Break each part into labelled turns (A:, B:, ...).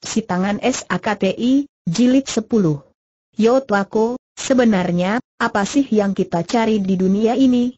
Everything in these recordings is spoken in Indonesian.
A: Si tangan SAKTI Jilid 10. Yo Tuako, sebenarnya, apa sih yang kita cari di dunia ini?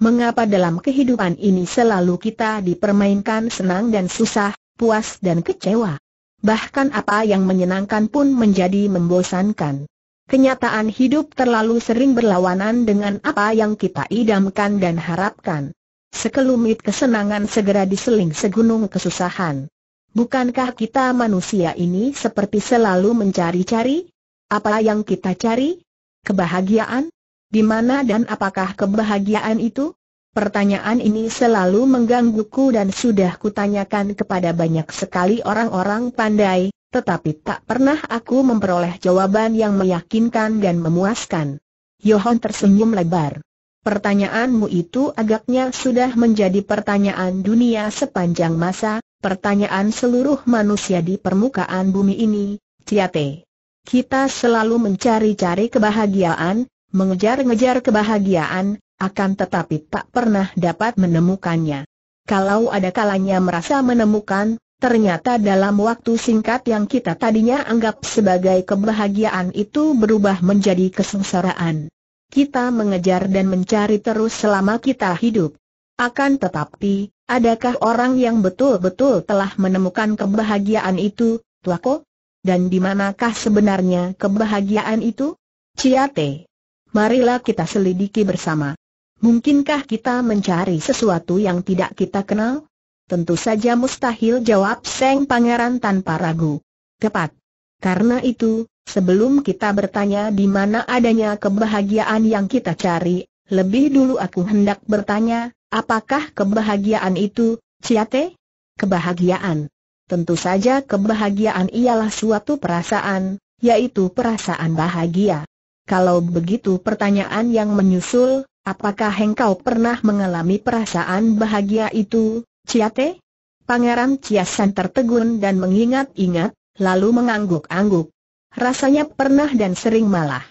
A: Mengapa dalam kehidupan ini selalu kita dipermainkan senang dan susah, puas dan kecewa? Bahkan apa yang menyenangkan pun menjadi membosankan. Kenyataan hidup terlalu sering berlawanan dengan apa yang kita idamkan dan harapkan. Sekelumit kesenangan segera diseling segunung kesusahan. Bukankah kita manusia ini seperti selalu mencari-cari? Apa yang kita cari? Kebahagiaan? Di mana dan apakah kebahagiaan itu? Pertanyaan ini selalu menggangguku dan sudah kutanyakan kepada banyak sekali orang-orang pandai, tetapi tak pernah aku memperoleh jawaban yang meyakinkan dan memuaskan. Yohon tersenyum lebar. Pertanyaanmu itu agaknya sudah menjadi pertanyaan dunia sepanjang masa, pertanyaan seluruh manusia di permukaan bumi ini, Ciate. Kita selalu mencari-cari kebahagiaan, mengejar-ngejar kebahagiaan, akan tetapi tak pernah dapat menemukannya. Kalau ada kalanya merasa menemukan, ternyata dalam waktu singkat yang kita tadinya anggap sebagai kebahagiaan itu berubah menjadi kesengsaraan. Kita mengejar dan mencari terus selama kita hidup. Akan tetapi, Adakah orang yang betul-betul telah menemukan kebahagiaan itu, Tuako? Dan di manakah sebenarnya kebahagiaan itu? Ciate. Marilah kita selidiki bersama. Mungkinkah kita mencari sesuatu yang tidak kita kenal? Tentu saja mustahil jawab Seng Pangeran tanpa ragu. Tepat. Karena itu, sebelum kita bertanya di mana adanya kebahagiaan yang kita cari, lebih dulu aku hendak bertanya, Apakah kebahagiaan itu, Ciate? Kebahagiaan. Tentu saja kebahagiaan ialah suatu perasaan, yaitu perasaan bahagia. Kalau begitu pertanyaan yang menyusul, apakah engkau pernah mengalami perasaan bahagia itu, Ciate? Pangeran Ciasan tertegun dan mengingat-ingat, lalu mengangguk-angguk. Rasanya pernah dan sering malah.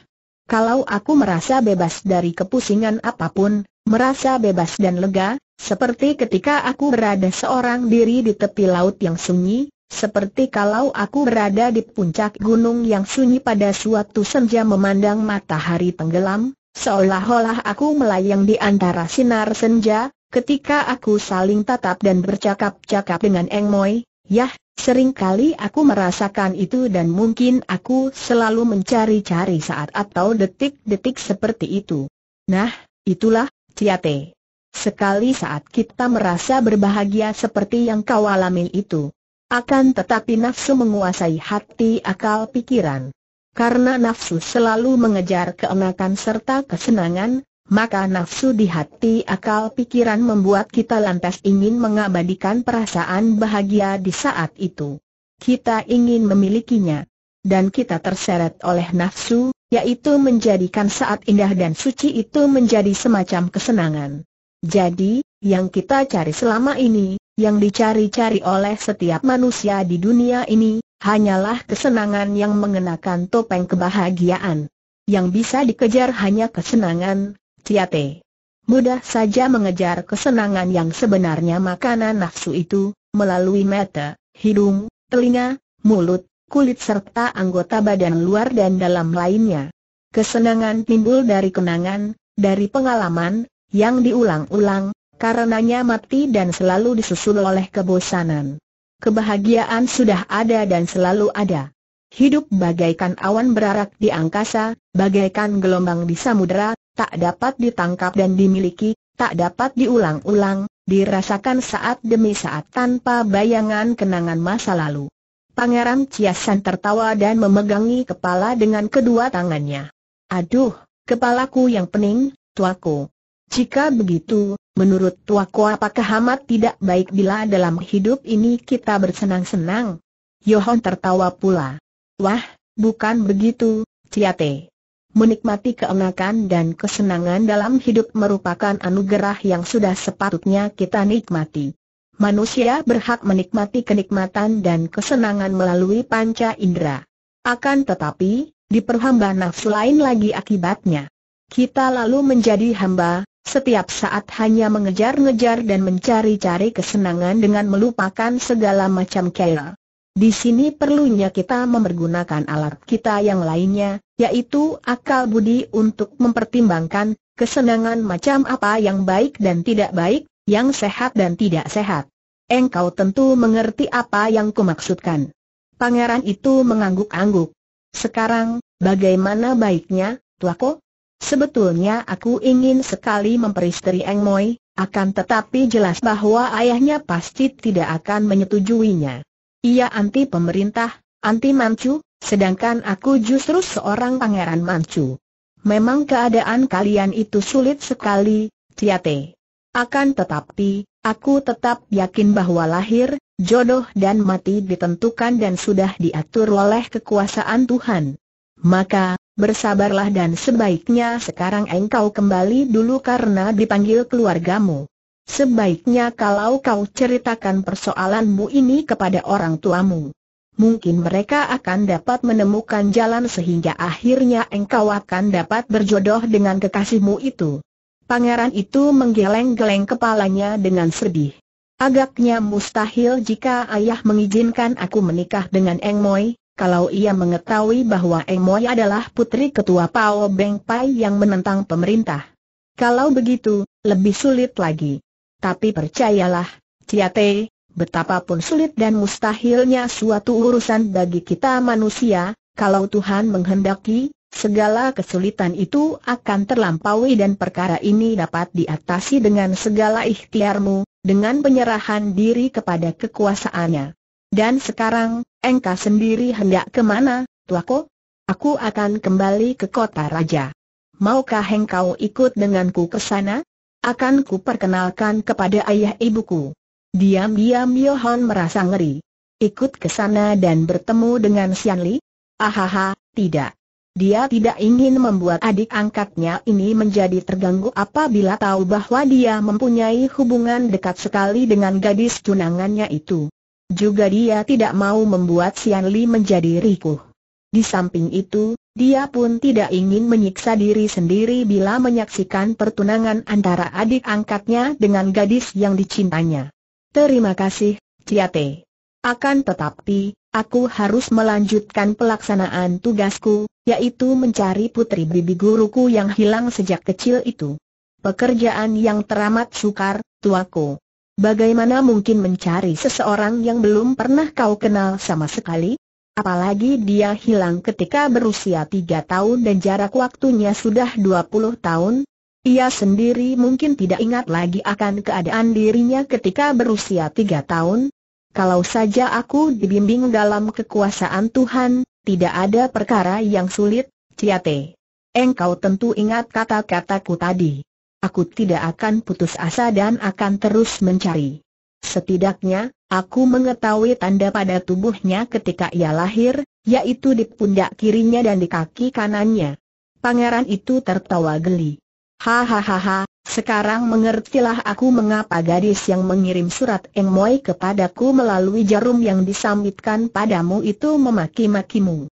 A: Kalau aku merasa bebas dari kepusingan apapun, merasa bebas dan lega, seperti ketika aku berada seorang diri di tepi laut yang sunyi, seperti kalau aku berada di puncak gunung yang sunyi pada suatu senja memandang matahari tenggelam, seolah-olah aku melayang di antara sinar senja, ketika aku saling tatap dan bercakap-cakap dengan Eng Moi, yah, kali aku merasakan itu dan mungkin aku selalu mencari-cari saat atau detik-detik seperti itu. Nah, itulah Ciate. Sekali saat kita merasa berbahagia seperti yang kau alami itu. Akan tetapi nafsu menguasai hati akal pikiran. Karena nafsu selalu mengejar keenakan serta kesenangan, maka nafsu di hati akal pikiran membuat kita lantas ingin mengabadikan perasaan bahagia di saat itu. Kita ingin memilikinya. Dan kita terseret oleh nafsu, yaitu menjadikan saat indah dan suci itu menjadi semacam kesenangan. Jadi, yang kita cari selama ini, yang dicari-cari oleh setiap manusia di dunia ini, hanyalah kesenangan yang mengenakan topeng kebahagiaan. Yang bisa dikejar hanya kesenangan, ciate. Mudah saja mengejar kesenangan yang sebenarnya makanan nafsu itu, melalui mata, hidung, telinga, mulut, kulit serta anggota badan luar dan dalam lainnya. Kesenangan timbul dari kenangan, dari pengalaman, yang diulang-ulang, karenanya mati dan selalu disusul oleh kebosanan. Kebahagiaan sudah ada dan selalu ada. Hidup bagaikan awan berarak di angkasa, bagaikan gelombang di samudera, tak dapat ditangkap dan dimiliki, tak dapat diulang-ulang, dirasakan saat demi saat tanpa bayangan kenangan masa lalu. Pangeran Ciasan tertawa dan memegangi kepala dengan kedua tangannya. Aduh, kepalaku yang pening, tuaku. Jika begitu, menurut tuaku apakah amat tidak baik bila dalam hidup ini kita bersenang-senang? Yohon tertawa pula. Wah, bukan begitu, Ciate. Menikmati keenakan dan kesenangan dalam hidup merupakan anugerah yang sudah sepatutnya kita nikmati manusia berhak menikmati kenikmatan dan kesenangan melalui panca indera. Akan tetapi, diperhamba nafsu lain lagi akibatnya. Kita lalu menjadi hamba, setiap saat hanya mengejar-ngejar dan mencari-cari kesenangan dengan melupakan segala macam kaya. Di sini perlunya kita memergunakan alat kita yang lainnya, yaitu akal budi untuk mempertimbangkan kesenangan macam apa yang baik dan tidak baik, yang sehat dan tidak sehat. Engkau tentu mengerti apa yang kumaksudkan. Pangeran itu mengangguk-angguk. Sekarang, bagaimana baiknya, tuaku? Sebetulnya aku ingin sekali memperistri Eng Moi, akan tetapi jelas bahwa ayahnya pasti tidak akan menyetujuinya. Ia anti pemerintah, anti Manchu, sedangkan aku justru seorang pangeran Manchu. Memang keadaan kalian itu sulit sekali, Tiate. Akan tetapi, aku tetap yakin bahwa lahir, jodoh dan mati ditentukan dan sudah diatur oleh kekuasaan Tuhan. Maka, bersabarlah dan sebaiknya sekarang engkau kembali dulu karena dipanggil keluargamu. Sebaiknya kalau kau ceritakan persoalanmu ini kepada orang tuamu. Mungkin mereka akan dapat menemukan jalan sehingga akhirnya engkau akan dapat berjodoh dengan kekasihmu itu. Pangeran itu menggeleng-geleng kepalanya dengan sedih. Agaknya mustahil jika ayah mengizinkan aku menikah dengan Eng Moi, kalau ia mengetahui bahwa Eng Moi adalah putri ketua Pao Beng Pai yang menentang pemerintah. Kalau begitu, lebih sulit lagi. Tapi percayalah, Ciate, betapapun sulit dan mustahilnya suatu urusan bagi kita manusia, kalau Tuhan menghendaki, Segala kesulitan itu akan terlampaui dan perkara ini dapat diatasi dengan segala ikhtiarmu, dengan penyerahan diri kepada kekuasaannya. Dan sekarang, engkau sendiri hendak kemana, tuaku? Aku akan kembali ke kota raja. Maukah engkau ikut denganku ke sana? Akan ku perkenalkan kepada ayah ibuku. Diam-diam Yohan merasa ngeri. Ikut ke sana dan bertemu dengan Xianli? Ahaha, tidak. Dia tidak ingin membuat adik angkatnya ini menjadi terganggu apabila tahu bahwa dia mempunyai hubungan dekat sekali dengan gadis tunangannya itu. Juga dia tidak mau membuat Sian Li menjadi rikuh. Di samping itu, dia pun tidak ingin menyiksa diri sendiri bila menyaksikan pertunangan antara adik angkatnya dengan gadis yang dicintanya. Terima kasih, Ciate. Akan tetapi, aku harus melanjutkan pelaksanaan tugasku, yaitu mencari putri bibi guruku yang hilang sejak kecil itu. Pekerjaan yang teramat sukar, tuaku. Bagaimana mungkin mencari seseorang yang belum pernah kau kenal sama sekali? Apalagi dia hilang ketika berusia tiga tahun dan jarak waktunya sudah dua puluh tahun. Ia sendiri mungkin tidak ingat lagi akan keadaan dirinya ketika berusia tiga tahun, kalau saja aku dibimbing dalam kekuasaan Tuhan, tidak ada perkara yang sulit, Ciate. Engkau tentu ingat kata-kataku tadi. Aku tidak akan putus asa dan akan terus mencari. Setidaknya, aku mengetahui tanda pada tubuhnya ketika ia lahir, yaitu di pundak kirinya dan di kaki kanannya. Pangeran itu tertawa geli. Hahaha, sekarang mengertilah aku mengapa gadis yang mengirim surat Eng Moi kepadaku melalui jarum yang disambitkan padamu itu memaki-makimu.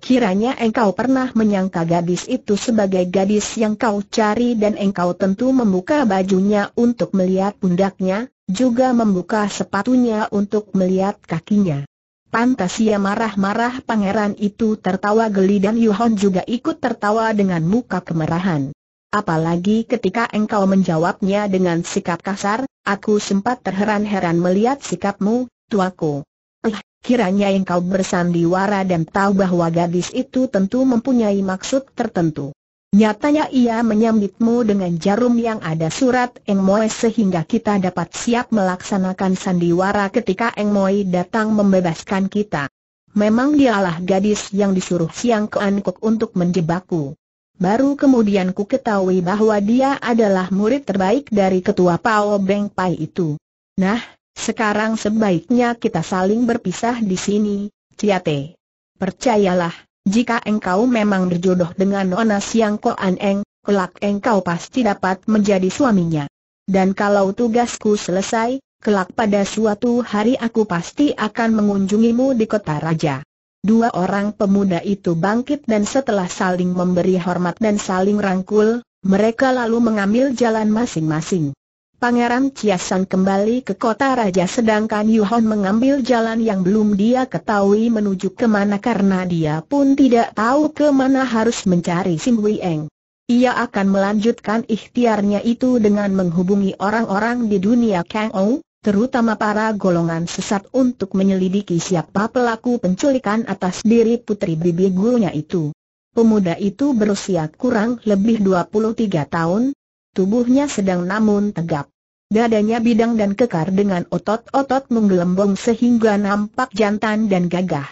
A: Kiranya engkau pernah menyangka gadis itu sebagai gadis yang kau cari dan engkau tentu membuka bajunya untuk melihat pundaknya, juga membuka sepatunya untuk melihat kakinya. Pantas ia marah-marah pangeran itu tertawa geli dan Yuhon juga ikut tertawa dengan muka kemerahan. Apalagi ketika engkau menjawabnya dengan sikap kasar, aku sempat terheran-heran melihat sikapmu, tuaku. Eh, kiranya engkau bersandiwara dan tahu bahwa gadis itu tentu mempunyai maksud tertentu. Nyatanya ia menyambitmu dengan jarum yang ada surat Eng sehingga kita dapat siap melaksanakan sandiwara ketika Eng datang membebaskan kita. Memang dialah gadis yang disuruh Siang ke Ankok untuk menjebakku. Baru kemudian ku ketahui bahwa dia adalah murid terbaik dari ketua Pao Beng Pai itu. Nah, sekarang sebaiknya kita saling berpisah di sini, Ciate. Percayalah, jika engkau memang berjodoh dengan Nona Siang Ko An Eng, kelak engkau pasti dapat menjadi suaminya. Dan kalau tugasku selesai, kelak pada suatu hari aku pasti akan mengunjungimu di kota raja. Dua orang pemuda itu bangkit dan setelah saling memberi hormat dan saling rangkul, mereka lalu mengambil jalan masing-masing. Pangeran Chiasan kembali ke kota raja sedangkan Yuhon mengambil jalan yang belum dia ketahui menuju ke mana karena dia pun tidak tahu ke mana harus mencari Sim Wieng. Ia akan melanjutkan ikhtiarnya itu dengan menghubungi orang-orang di dunia Kang Ou, terutama para golongan sesat untuk menyelidiki siapa pelaku penculikan atas diri putri bibi gurunya itu. Pemuda itu berusia kurang lebih 23 tahun, tubuhnya sedang namun tegap. Dadanya bidang dan kekar dengan otot-otot menggelembung sehingga nampak jantan dan gagah.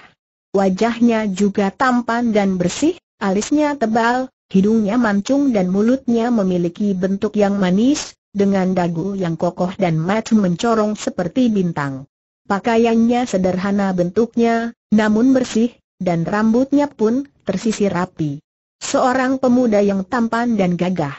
A: Wajahnya juga tampan dan bersih, alisnya tebal, hidungnya mancung dan mulutnya memiliki bentuk yang manis, dengan dagu yang kokoh dan mata mencorong seperti bintang. Pakaiannya sederhana bentuknya, namun bersih, dan rambutnya pun tersisir rapi. Seorang pemuda yang tampan dan gagah.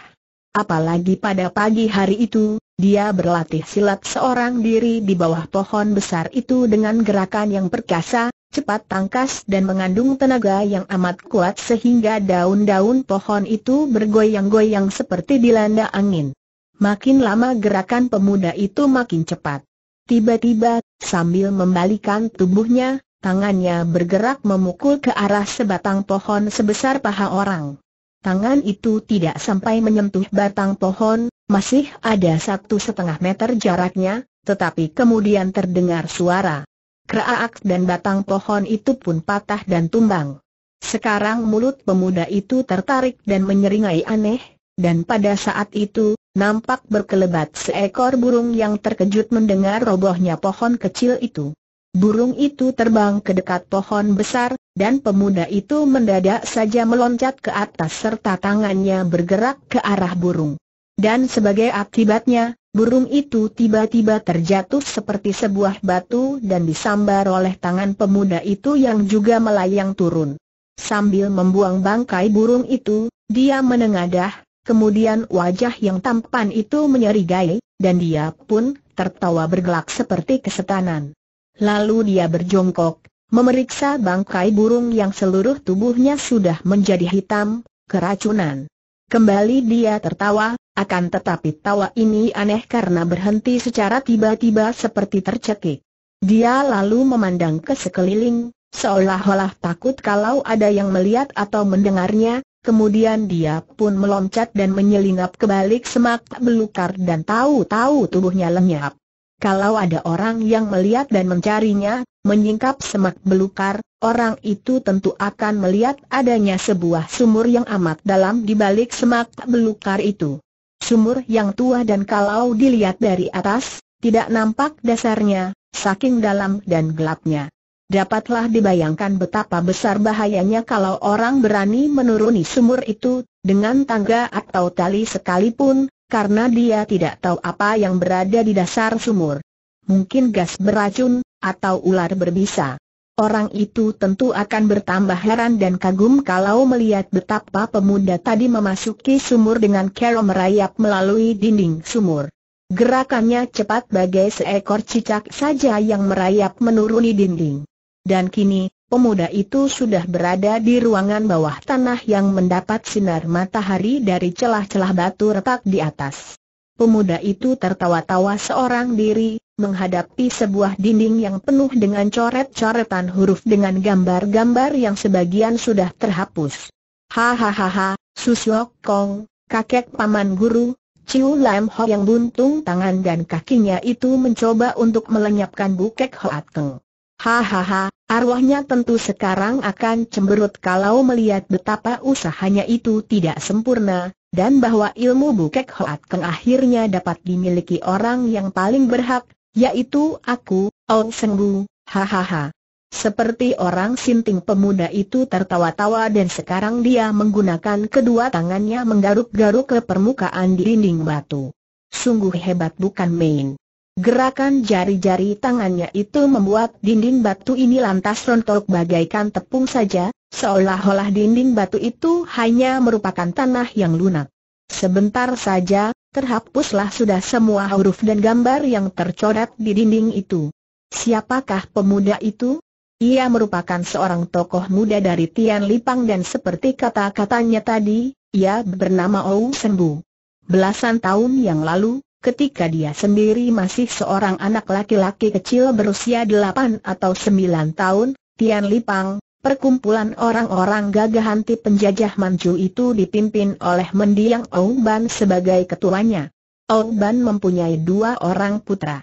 A: Apalagi pada pagi hari itu, dia berlatih silat seorang diri di bawah pohon besar itu dengan gerakan yang perkasa, cepat tangkas dan mengandung tenaga yang amat kuat sehingga daun-daun pohon itu bergoyang-goyang seperti dilanda angin. Makin lama gerakan pemuda itu makin cepat. Tiba-tiba, sambil membalikan tubuhnya, tangannya bergerak memukul ke arah sebatang pohon sebesar paha orang. Tangan itu tidak sampai menyentuh batang pohon, masih ada satu setengah meter jaraknya, tetapi kemudian terdengar suara. Kraak dan batang pohon itu pun patah dan tumbang. Sekarang mulut pemuda itu tertarik dan menyeringai aneh, dan pada saat itu, nampak berkelebat seekor burung yang terkejut mendengar robohnya pohon kecil itu. Burung itu terbang ke dekat pohon besar, dan pemuda itu mendadak saja meloncat ke atas serta tangannya bergerak ke arah burung. Dan sebagai akibatnya, burung itu tiba-tiba terjatuh seperti sebuah batu dan disambar oleh tangan pemuda itu yang juga melayang turun. Sambil membuang bangkai burung itu, dia menengadah, Kemudian wajah yang tampan itu menyerigai, dan dia pun tertawa bergelak seperti kesetanan. Lalu dia berjongkok, memeriksa bangkai burung yang seluruh tubuhnya sudah menjadi hitam, keracunan. Kembali dia tertawa, akan tetapi tawa ini aneh karena berhenti secara tiba-tiba seperti tercekik. Dia lalu memandang ke sekeliling, seolah-olah takut kalau ada yang melihat atau mendengarnya, Kemudian dia pun meloncat dan menyelinap ke balik semak belukar dan tahu-tahu tubuhnya lenyap. Kalau ada orang yang melihat dan mencarinya, menyingkap semak belukar, orang itu tentu akan melihat adanya sebuah sumur yang amat dalam di balik semak belukar itu. Sumur yang tua dan kalau dilihat dari atas, tidak nampak dasarnya, saking dalam dan gelapnya. Dapatlah dibayangkan betapa besar bahayanya kalau orang berani menuruni sumur itu, dengan tangga atau tali sekalipun, karena dia tidak tahu apa yang berada di dasar sumur. Mungkin gas beracun, atau ular berbisa. Orang itu tentu akan bertambah heran dan kagum kalau melihat betapa pemuda tadi memasuki sumur dengan kerom merayap melalui dinding sumur. Gerakannya cepat bagai seekor cicak saja yang merayap menuruni dinding. Dan kini, pemuda itu sudah berada di ruangan bawah tanah yang mendapat sinar matahari dari celah-celah batu retak di atas. Pemuda itu tertawa-tawa seorang diri, menghadapi sebuah dinding yang penuh dengan coret-coretan huruf dengan gambar-gambar yang sebagian sudah terhapus. Hahaha, Susyok Kong, kakek paman guru, Ciu Lam Ho yang buntung tangan dan kakinya itu mencoba untuk melenyapkan Bukek Hoat Keng. Hahaha, arwahnya tentu sekarang akan cemberut kalau melihat betapa usahanya itu tidak sempurna, dan bahwa ilmu bukek hoat keng akhirnya dapat dimiliki orang yang paling berhak, yaitu aku, Ong Bu. hahaha. Seperti orang sinting pemuda itu tertawa-tawa dan sekarang dia menggunakan kedua tangannya menggaruk-garuk ke permukaan dinding batu. Sungguh hebat bukan main. Gerakan jari-jari tangannya itu membuat dinding batu ini lantas rontok bagaikan tepung saja, seolah-olah dinding batu itu hanya merupakan tanah yang lunak. Sebentar saja, terhapuslah sudah semua huruf dan gambar yang tercoret di dinding itu. Siapakah pemuda itu? Ia merupakan seorang tokoh muda dari Tian Lipang dan seperti kata-katanya tadi, ia bernama Ou Sembu. Belasan tahun yang lalu, ketika dia sendiri masih seorang anak laki-laki kecil berusia delapan atau sembilan tahun, Tian Lipang, perkumpulan orang-orang gagah anti penjajah Manchu itu dipimpin oleh mendiang Ong Ban sebagai ketuanya. Ong Ban mempunyai dua orang putra.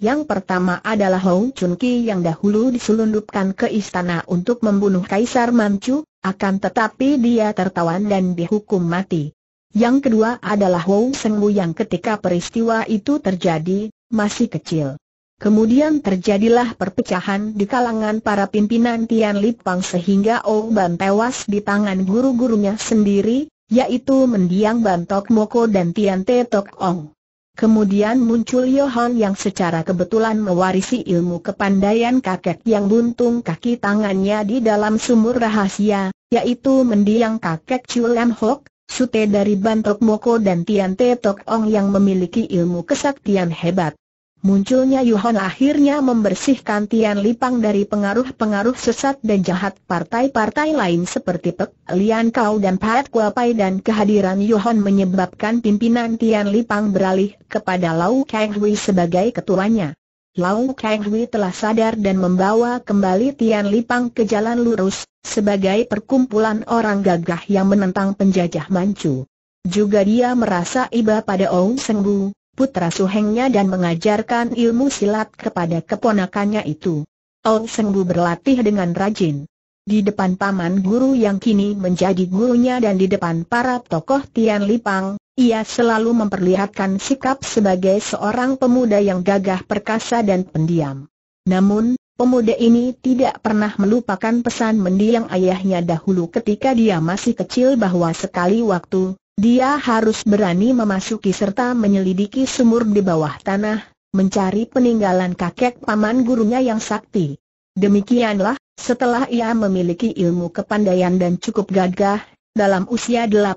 A: Yang pertama adalah Hong Chun Ki yang dahulu diselundupkan ke istana untuk membunuh Kaisar Manchu, akan tetapi dia tertawan dan dihukum mati. Yang kedua adalah Wu Sengwu yang ketika peristiwa itu terjadi, masih kecil. Kemudian terjadilah perpecahan di kalangan para pimpinan Tian Lipang sehingga Ou Ban tewas di tangan guru-gurunya sendiri, yaitu mendiang Bantok Moko dan Tian Te Tok Ong. Kemudian muncul Yohan yang secara kebetulan mewarisi ilmu kepandaian kakek yang buntung kaki tangannya di dalam sumur rahasia, yaitu mendiang kakek Chu Lam Hok, sute dari Bantok Moko dan Tian Te Tok Ong yang memiliki ilmu kesaktian hebat. Munculnya Yuhon akhirnya membersihkan Tian Lipang dari pengaruh-pengaruh sesat dan jahat partai-partai lain seperti Pek Lian Kau dan Pat Pai dan kehadiran Yuhon menyebabkan pimpinan Tian Lipang beralih kepada Lau Kang Hui sebagai ketuanya. Lau Kang telah sadar dan membawa kembali Tian Lipang ke jalan lurus, sebagai perkumpulan orang gagah yang menentang penjajah Manchu. Juga dia merasa iba pada Ong Senggu, putra suhengnya dan mengajarkan ilmu silat kepada keponakannya itu. Ong Senggu berlatih dengan rajin. Di depan paman guru yang kini menjadi gurunya dan di depan para tokoh Tian Lipang, ia selalu memperlihatkan sikap sebagai seorang pemuda yang gagah perkasa dan pendiam. Namun, pemuda ini tidak pernah melupakan pesan mendiang ayahnya dahulu ketika dia masih kecil bahwa sekali waktu, dia harus berani memasuki serta menyelidiki sumur di bawah tanah, mencari peninggalan kakek paman gurunya yang sakti. Demikianlah, setelah ia memiliki ilmu kepandaian dan cukup gagah, dalam usia 18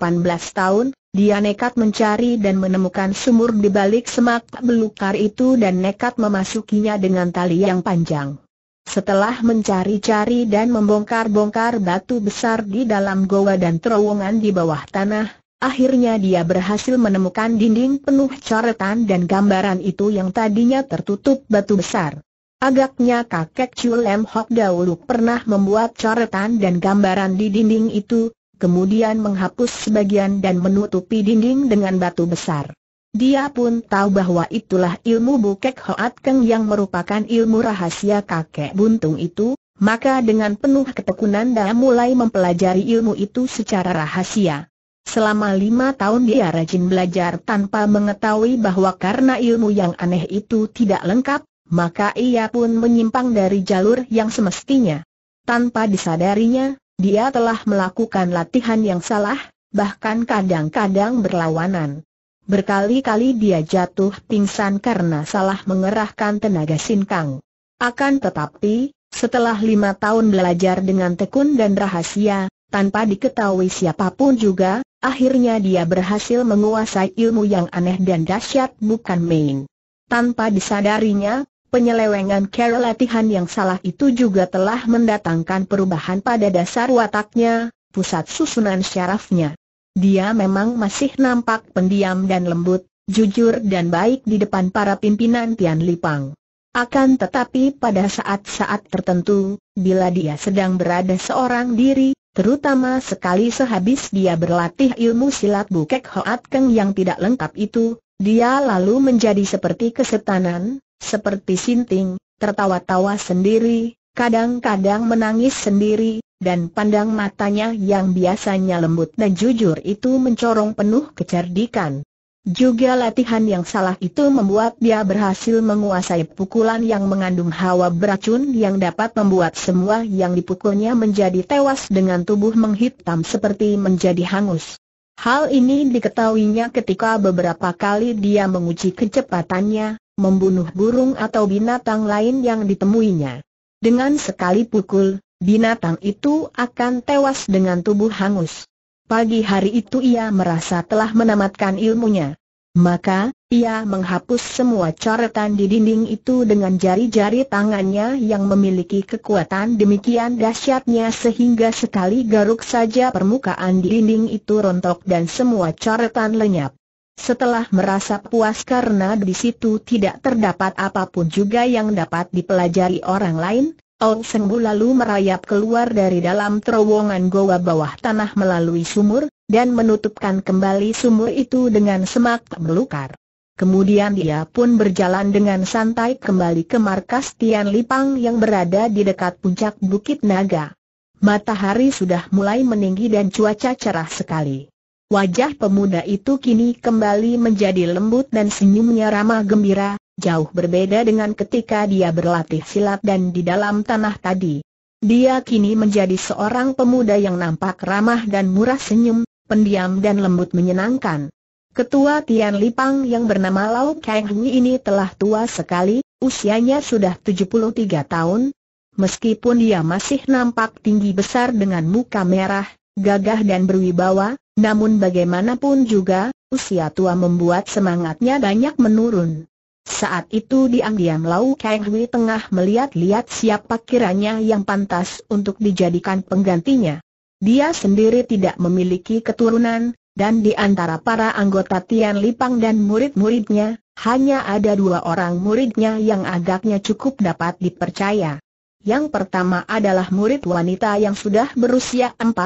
A: tahun, dia nekat mencari dan menemukan sumur di balik semak belukar itu dan nekat memasukinya dengan tali yang panjang. Setelah mencari-cari dan membongkar-bongkar batu besar di dalam goa dan terowongan di bawah tanah, akhirnya dia berhasil menemukan dinding penuh coretan dan gambaran itu yang tadinya tertutup batu besar. Agaknya kakek Chulem Hok dahulu pernah membuat coretan dan gambaran di dinding itu, kemudian menghapus sebagian dan menutupi dinding dengan batu besar. Dia pun tahu bahwa itulah ilmu Bukek Hoat Keng yang merupakan ilmu rahasia kakek buntung itu, maka dengan penuh ketekunan dia mulai mempelajari ilmu itu secara rahasia. Selama lima tahun dia rajin belajar tanpa mengetahui bahwa karena ilmu yang aneh itu tidak lengkap, maka ia pun menyimpang dari jalur yang semestinya. Tanpa disadarinya, dia telah melakukan latihan yang salah, bahkan kadang-kadang berlawanan. Berkali-kali dia jatuh pingsan karena salah mengerahkan tenaga sinkang. Akan tetapi, setelah lima tahun belajar dengan tekun dan rahasia, tanpa diketahui siapapun juga, akhirnya dia berhasil menguasai ilmu yang aneh dan dahsyat bukan main. Tanpa disadarinya, Penyelewengan Carol latihan yang salah itu juga telah mendatangkan perubahan pada dasar wataknya, pusat susunan syarafnya. Dia memang masih nampak pendiam dan lembut, jujur dan baik di depan para pimpinan Tian Lipang. Akan tetapi pada saat-saat tertentu, bila dia sedang berada seorang diri, terutama sekali sehabis dia berlatih ilmu silat bukek hoat keng yang tidak lengkap itu, dia lalu menjadi seperti kesetanan, seperti sinting, tertawa-tawa sendiri, kadang-kadang menangis sendiri, dan pandang matanya yang biasanya lembut dan jujur itu mencorong penuh kecerdikan. Juga latihan yang salah itu membuat dia berhasil menguasai pukulan yang mengandung hawa beracun yang dapat membuat semua yang dipukulnya menjadi tewas dengan tubuh menghitam seperti menjadi hangus. Hal ini diketahuinya ketika beberapa kali dia menguji kecepatannya, membunuh burung atau binatang lain yang ditemuinya. Dengan sekali pukul, binatang itu akan tewas dengan tubuh hangus. Pagi hari itu ia merasa telah menamatkan ilmunya. Maka, ia menghapus semua coretan di dinding itu dengan jari-jari tangannya yang memiliki kekuatan demikian dahsyatnya sehingga sekali garuk saja permukaan di dinding itu rontok dan semua coretan lenyap. Setelah merasa puas karena di situ tidak terdapat apapun juga yang dapat dipelajari orang lain, Ong Sengbu lalu merayap keluar dari dalam terowongan goa bawah tanah melalui sumur, dan menutupkan kembali sumur itu dengan semak melukar. Kemudian dia pun berjalan dengan santai kembali ke markas Tian Lipang yang berada di dekat puncak Bukit Naga. Matahari sudah mulai meninggi dan cuaca cerah sekali. Wajah pemuda itu kini kembali menjadi lembut dan senyumnya ramah gembira, jauh berbeda dengan ketika dia berlatih silat dan di dalam tanah tadi. Dia kini menjadi seorang pemuda yang nampak ramah dan murah senyum, pendiam dan lembut menyenangkan. Ketua Tian Lipang yang bernama Lau Kang Hui ini telah tua sekali, usianya sudah 73 tahun. Meskipun dia masih nampak tinggi besar dengan muka merah, gagah dan berwibawa, namun bagaimanapun juga, usia tua membuat semangatnya banyak menurun. Saat itu diam-diam Lau Kang Hui tengah melihat-lihat siapa kiranya yang pantas untuk dijadikan penggantinya. Dia sendiri tidak memiliki keturunan, dan di antara para anggota Tian Lipang dan murid-muridnya, hanya ada dua orang muridnya yang agaknya cukup dapat dipercaya. Yang pertama adalah murid wanita yang sudah berusia 40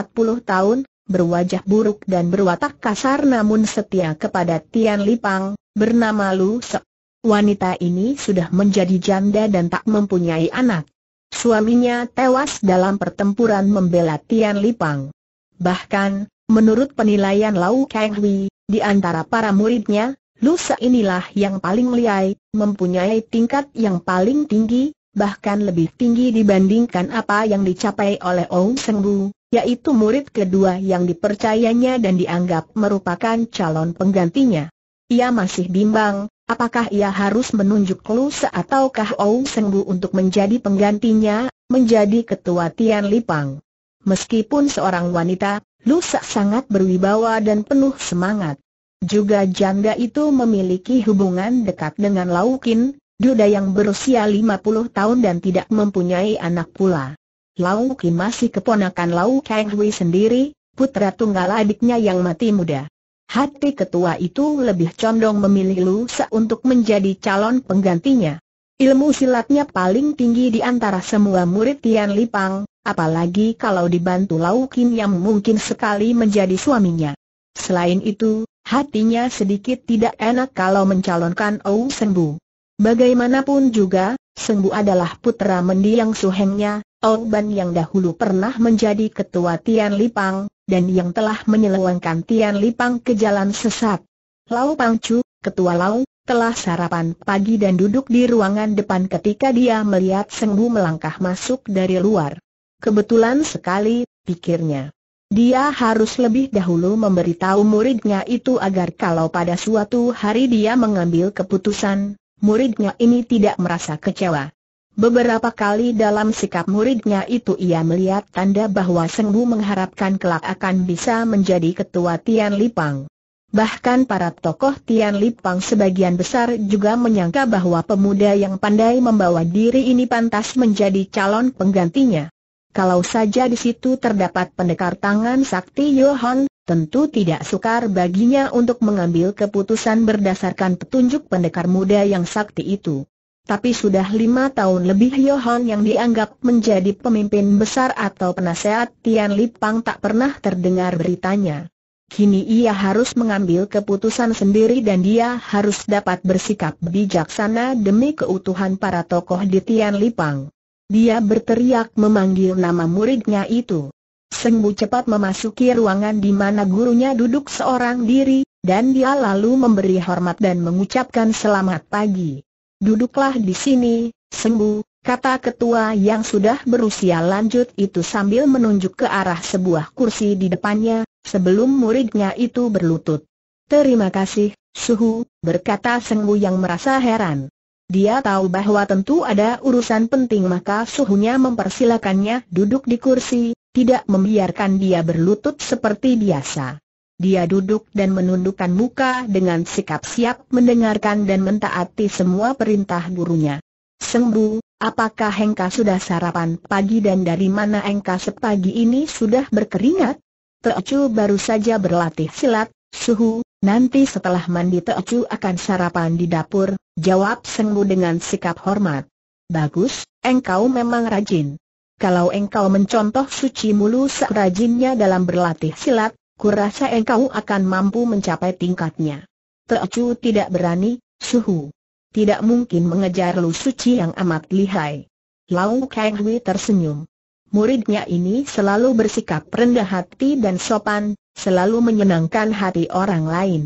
A: tahun, berwajah buruk dan berwatak kasar namun setia kepada Tian Lipang, bernama Lu Se. Wanita ini sudah menjadi janda dan tak mempunyai anak. Suaminya tewas dalam pertempuran membela Tian Lipang. Bahkan, menurut penilaian Lau Kang Hui, di antara para muridnya, Lu Se inilah yang paling liai, mempunyai tingkat yang paling tinggi, bahkan lebih tinggi dibandingkan apa yang dicapai oleh Ong Bu yaitu murid kedua yang dipercayanya dan dianggap merupakan calon penggantinya. Ia masih bimbang, apakah ia harus menunjuk Lu Se ataukah Ou Sengbu untuk menjadi penggantinya, menjadi ketua Tian Lipang. Meskipun seorang wanita, Lu Se sangat berwibawa dan penuh semangat. Juga janda itu memiliki hubungan dekat dengan Laukin, duda yang berusia 50 tahun dan tidak mempunyai anak pula. Lau Ki masih keponakan Lau Kang Hui sendiri, putra tunggal adiknya yang mati muda. Hati ketua itu lebih condong memilih Lu Sa untuk menjadi calon penggantinya. Ilmu silatnya paling tinggi di antara semua murid Tian Lipang, apalagi kalau dibantu Lau Kim yang mungkin sekali menjadi suaminya. Selain itu, hatinya sedikit tidak enak kalau mencalonkan Ou Bu. Bagaimanapun juga, Bu adalah putra mendiang suhengnya, Ban yang dahulu pernah menjadi ketua Tian Lipang, dan yang telah menyelewengkan Tian Lipang ke jalan sesat. Lau Pangcu, ketua Lau, telah sarapan pagi dan duduk di ruangan depan ketika dia melihat Seng Bu melangkah masuk dari luar. Kebetulan sekali, pikirnya. Dia harus lebih dahulu memberitahu muridnya itu agar kalau pada suatu hari dia mengambil keputusan, muridnya ini tidak merasa kecewa. Beberapa kali dalam sikap muridnya itu ia melihat tanda bahwa Seng Bu mengharapkan kelak akan bisa menjadi ketua Tian Lipang. Bahkan para tokoh Tian Lipang sebagian besar juga menyangka bahwa pemuda yang pandai membawa diri ini pantas menjadi calon penggantinya. Kalau saja di situ terdapat pendekar tangan sakti Yohan, tentu tidak sukar baginya untuk mengambil keputusan berdasarkan petunjuk pendekar muda yang sakti itu tapi sudah lima tahun lebih Yohan yang dianggap menjadi pemimpin besar atau penasehat Tian Lipang tak pernah terdengar beritanya. Kini ia harus mengambil keputusan sendiri dan dia harus dapat bersikap bijaksana demi keutuhan para tokoh di Tian Lipang. Dia berteriak memanggil nama muridnya itu. Sengbu cepat memasuki ruangan di mana gurunya duduk seorang diri, dan dia lalu memberi hormat dan mengucapkan selamat pagi. Duduklah di sini, sembuh, kata ketua yang sudah berusia lanjut itu sambil menunjuk ke arah sebuah kursi di depannya, sebelum muridnya itu berlutut. Terima kasih, Suhu, berkata Sengwu yang merasa heran. Dia tahu bahwa tentu ada urusan penting maka suhunya mempersilakannya duduk di kursi, tidak membiarkan dia berlutut seperti biasa. Dia duduk dan menundukkan muka dengan sikap siap mendengarkan dan mentaati semua perintah gurunya. Sengbu, apakah Engka sudah sarapan pagi dan dari mana Engka sepagi ini sudah berkeringat? Teocu baru saja berlatih silat, suhu, nanti setelah mandi Teocu akan sarapan di dapur, jawab Sengbu dengan sikap hormat. Bagus, engkau memang rajin. Kalau engkau mencontoh suci mulu serajinnya dalam berlatih silat, kurasa engkau akan mampu mencapai tingkatnya. Teocu tidak berani, suhu. Tidak mungkin mengejar Lu Suci yang amat lihai. Lau Kang tersenyum. Muridnya ini selalu bersikap rendah hati dan sopan, selalu menyenangkan hati orang lain.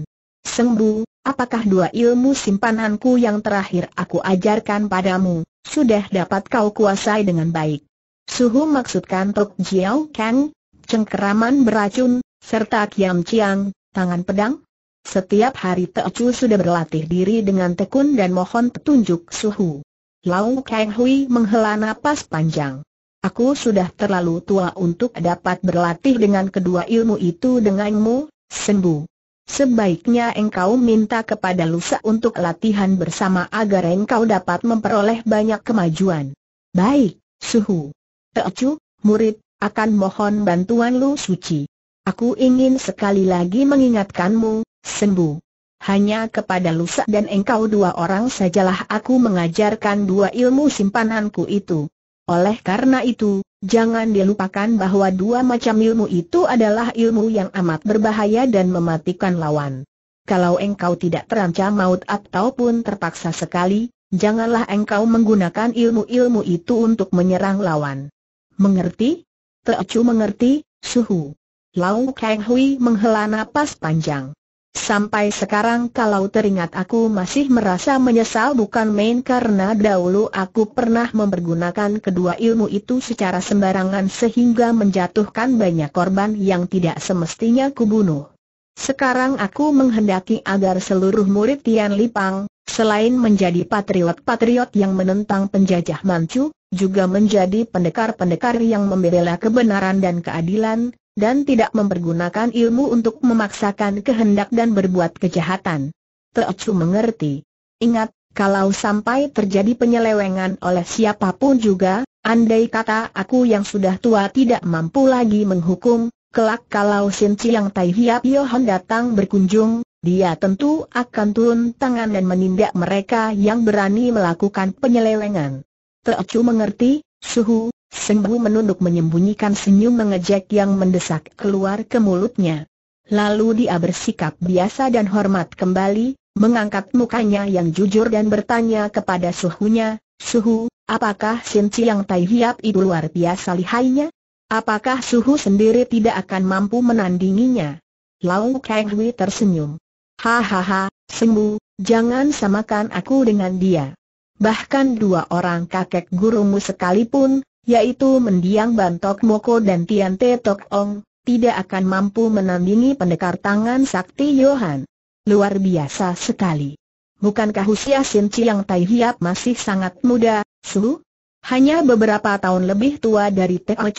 A: Sembu, apakah dua ilmu simpananku yang terakhir aku ajarkan padamu, sudah dapat kau kuasai dengan baik? Suhu maksudkan Tok Jiao Kang, cengkeraman beracun, serta Kiam Chiang, tangan pedang? Setiap hari Teochu sudah berlatih diri dengan tekun dan mohon petunjuk suhu. Lau Kang Hui menghela napas panjang. Aku sudah terlalu tua untuk dapat berlatih dengan kedua ilmu itu denganmu, Senbu. Sebaiknya engkau minta kepada Lusa untuk latihan bersama agar engkau dapat memperoleh banyak kemajuan. Baik, Suhu. Teochu, murid, akan mohon bantuan Lu Suci. Aku ingin sekali lagi mengingatkanmu, sembuh. Hanya kepada Lusa dan engkau dua orang sajalah aku mengajarkan dua ilmu simpananku itu. Oleh karena itu, jangan dilupakan bahwa dua macam ilmu itu adalah ilmu yang amat berbahaya dan mematikan lawan. Kalau engkau tidak terancam maut ataupun terpaksa sekali, janganlah engkau menggunakan ilmu-ilmu itu untuk menyerang lawan. Mengerti? Teocu mengerti, suhu. Lau Kang Hui menghela napas panjang. Sampai sekarang kalau teringat aku masih merasa menyesal bukan main karena dahulu aku pernah mempergunakan kedua ilmu itu secara sembarangan sehingga menjatuhkan banyak korban yang tidak semestinya kubunuh. Sekarang aku menghendaki agar seluruh murid Tian Lipang, selain menjadi patriot-patriot yang menentang penjajah Manchu, juga menjadi pendekar-pendekar yang membela kebenaran dan keadilan, dan tidak mempergunakan ilmu untuk memaksakan kehendak dan berbuat kejahatan. Teocu mengerti. Ingat, kalau sampai terjadi penyelewengan oleh siapapun juga, andai kata aku yang sudah tua tidak mampu lagi menghukum, kelak kalau Sin Chiang Tai Hiap Yohan datang berkunjung, dia tentu akan turun tangan dan menindak mereka yang berani melakukan penyelewengan. Teocu mengerti, Suhu, Sembu menunduk menyembunyikan senyum mengejek yang mendesak keluar ke mulutnya. Lalu dia bersikap biasa dan hormat kembali, mengangkat mukanya yang jujur dan bertanya kepada suhunya, Suhu, apakah Sin Chiang Tai Hiap itu luar biasa lihainya? Apakah Suhu sendiri tidak akan mampu menandinginya? Lau Kang Hui tersenyum. Hahaha, Sembu, jangan samakan aku dengan dia. Bahkan dua orang kakek gurumu sekalipun, yaitu mendiang Bantok Moko dan Tian Te Tok Ong, tidak akan mampu menandingi pendekar tangan sakti Yohan. Luar biasa sekali. Bukankah usia Sin Chiang Tai Hiap masih sangat muda, Su? Hanya beberapa tahun lebih tua dari Te Te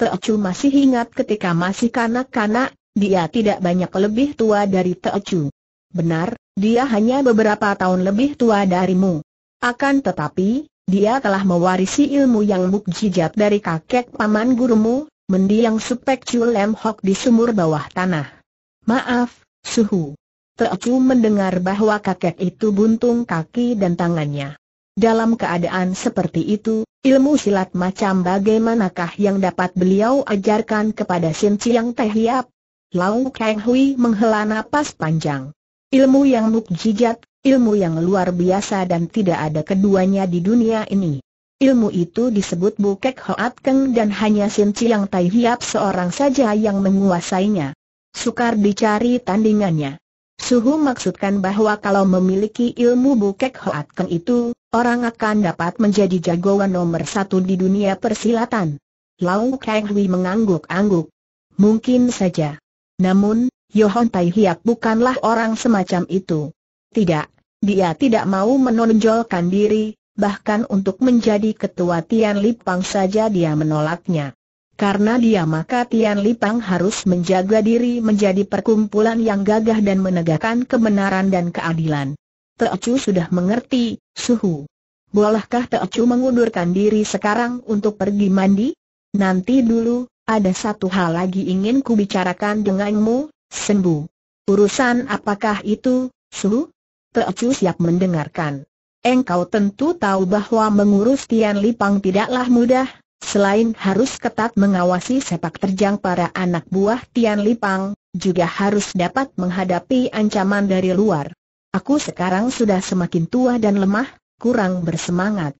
A: Teochu masih ingat ketika masih kanak-kanak, dia tidak banyak lebih tua dari Te Teochu. Benar, dia hanya beberapa tahun lebih tua darimu. Akan tetapi, dia telah mewarisi ilmu yang mukjizat dari kakek paman gurumu, mendiang Supek Chu Hok di sumur bawah tanah. Maaf, Suhu. Teocu mendengar bahwa kakek itu buntung kaki dan tangannya. Dalam keadaan seperti itu, ilmu silat macam bagaimanakah yang dapat beliau ajarkan kepada Sin Chiang Teh Hiap? Lau Kang Hui menghela napas panjang. Ilmu yang mukjizat, ilmu yang luar biasa dan tidak ada keduanya di dunia ini. Ilmu itu disebut Bukek Hoat Keng dan hanya Sin Chiang Tai Hiap seorang saja yang menguasainya. Sukar dicari tandingannya. Suhu maksudkan bahwa kalau memiliki ilmu Bukek Hoat Keng itu, orang akan dapat menjadi jagoan nomor satu di dunia persilatan. Lau Kang Hui mengangguk-angguk. Mungkin saja. Namun, Yohon Tai Hiap bukanlah orang semacam itu. Tidak, dia tidak mau menonjolkan diri, bahkan untuk menjadi ketua Tian Lipang saja dia menolaknya. Karena dia maka Tian Lipang harus menjaga diri menjadi perkumpulan yang gagah dan menegakkan kebenaran dan keadilan. Teocu sudah mengerti, suhu. Bolehkah Teocu mengundurkan diri sekarang untuk pergi mandi? Nanti dulu, ada satu hal lagi ingin kubicarakan denganmu, Senbu. Urusan apakah itu, Su? Teocu siap mendengarkan. Engkau tentu tahu bahwa mengurus Tian Lipang tidaklah mudah, selain harus ketat mengawasi sepak terjang para anak buah Tian Lipang, juga harus dapat menghadapi ancaman dari luar. Aku sekarang sudah semakin tua dan lemah, kurang bersemangat.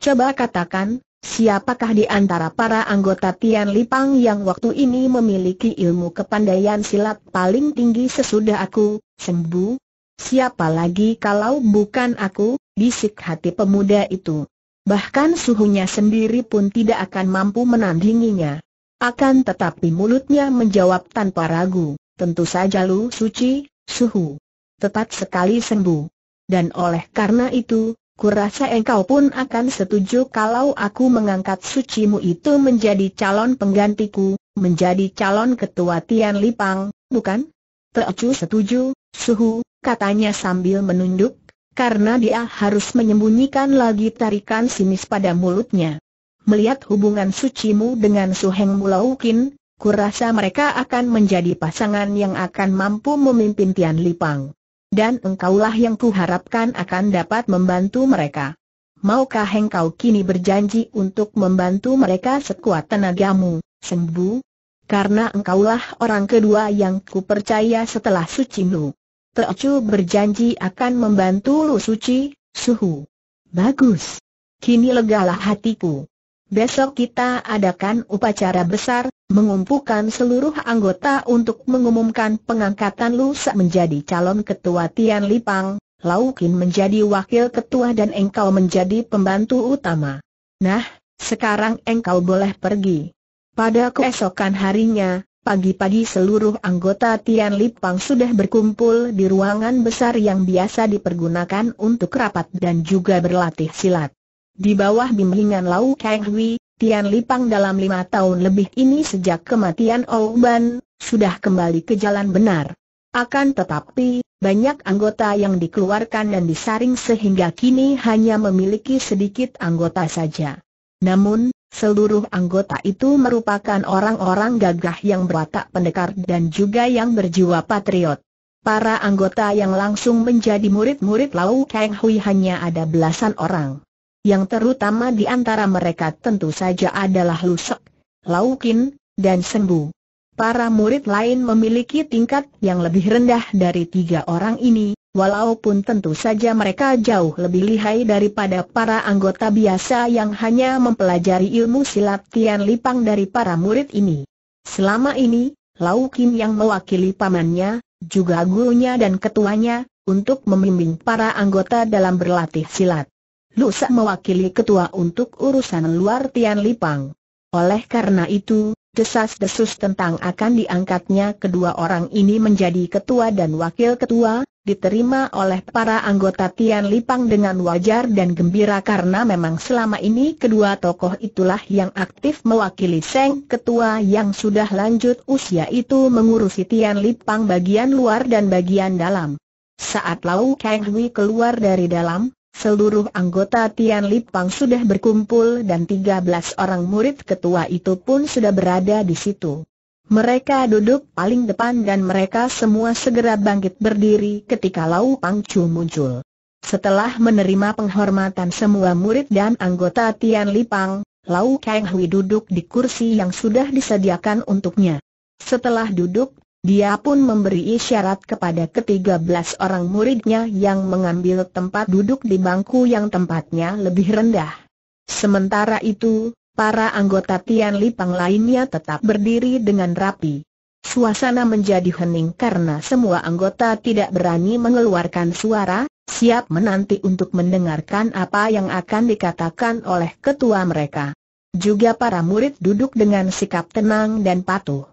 A: Coba katakan, Siapakah di antara para anggota Tian Lipang yang waktu ini memiliki ilmu kepandaian silat paling tinggi sesudah aku, Sembu? Siapa lagi kalau bukan aku, bisik hati pemuda itu. Bahkan suhunya sendiri pun tidak akan mampu menandinginya. Akan tetapi mulutnya menjawab tanpa ragu, tentu saja lu suci, suhu. Tepat sekali sembuh. Dan oleh karena itu, Kurasa engkau pun akan setuju kalau aku mengangkat sucimu itu menjadi calon penggantiku, menjadi calon ketua Tian Lipang, bukan? Teocu setuju, suhu, katanya sambil menunduk, karena dia harus menyembunyikan lagi tarikan sinis pada mulutnya. Melihat hubungan sucimu dengan Suheng Mulaukin, kurasa mereka akan menjadi pasangan yang akan mampu memimpin Tian Lipang dan engkaulah yang kuharapkan akan dapat membantu mereka. Maukah engkau kini berjanji untuk membantu mereka sekuat tenagamu, sembuh? Karena engkaulah orang kedua yang kupercaya setelah Suci Lu. Teocu berjanji akan membantu Lu Suci, Suhu. Bagus. Kini legalah hatiku. Besok kita adakan upacara besar, mengumpulkan seluruh anggota untuk mengumumkan pengangkatan Lu Sa menjadi calon ketua Tian Lipang, Lau Kin menjadi wakil ketua dan engkau menjadi pembantu utama. Nah, sekarang engkau boleh pergi. Pada keesokan harinya, Pagi-pagi seluruh anggota Tian Lipang sudah berkumpul di ruangan besar yang biasa dipergunakan untuk rapat dan juga berlatih silat. Di bawah bimbingan Lau Kang Hui, Tian Lipang dalam lima tahun lebih ini sejak kematian Ouban, oh sudah kembali ke jalan benar. Akan tetapi, banyak anggota yang dikeluarkan dan disaring sehingga kini hanya memiliki sedikit anggota saja. Namun, seluruh anggota itu merupakan orang-orang gagah yang berwatak pendekar dan juga yang berjiwa patriot. Para anggota yang langsung menjadi murid-murid Lau Kang Hui hanya ada belasan orang. Yang terutama di antara mereka tentu saja adalah Lusek, Laukin, dan Sembu. Para murid lain memiliki tingkat yang lebih rendah dari tiga orang ini, walaupun tentu saja mereka jauh lebih lihai daripada para anggota biasa yang hanya mempelajari ilmu silat Tian Lipang dari para murid ini. Selama ini, Laukin yang mewakili pamannya, juga gurunya dan ketuanya, untuk membimbing para anggota dalam berlatih silat. Lu Lusa mewakili ketua untuk urusan luar Tian Lipang. Oleh karena itu, desas-desus tentang akan diangkatnya kedua orang ini menjadi ketua dan wakil ketua, diterima oleh para anggota Tian Lipang dengan wajar dan gembira karena memang selama ini kedua tokoh itulah yang aktif mewakili Seng Ketua yang sudah lanjut usia itu mengurusi Tian Lipang bagian luar dan bagian dalam. Saat Lau Kang Hui keluar dari dalam, Seluruh anggota Tian Lipang sudah berkumpul dan 13 orang murid ketua itu pun sudah berada di situ. Mereka duduk paling depan dan mereka semua segera bangkit berdiri ketika Lau Pang muncul. Setelah menerima penghormatan semua murid dan anggota Tian Lipang, Lau Kang Hui duduk di kursi yang sudah disediakan untuknya. Setelah duduk, dia pun memberi isyarat kepada ketiga belas orang muridnya yang mengambil tempat duduk di bangku yang tempatnya lebih rendah. Sementara itu, para anggota Tian Lipang lainnya tetap berdiri dengan rapi. Suasana menjadi hening karena semua anggota tidak berani mengeluarkan suara, siap menanti untuk mendengarkan apa yang akan dikatakan oleh ketua mereka. Juga para murid duduk dengan sikap tenang dan patuh.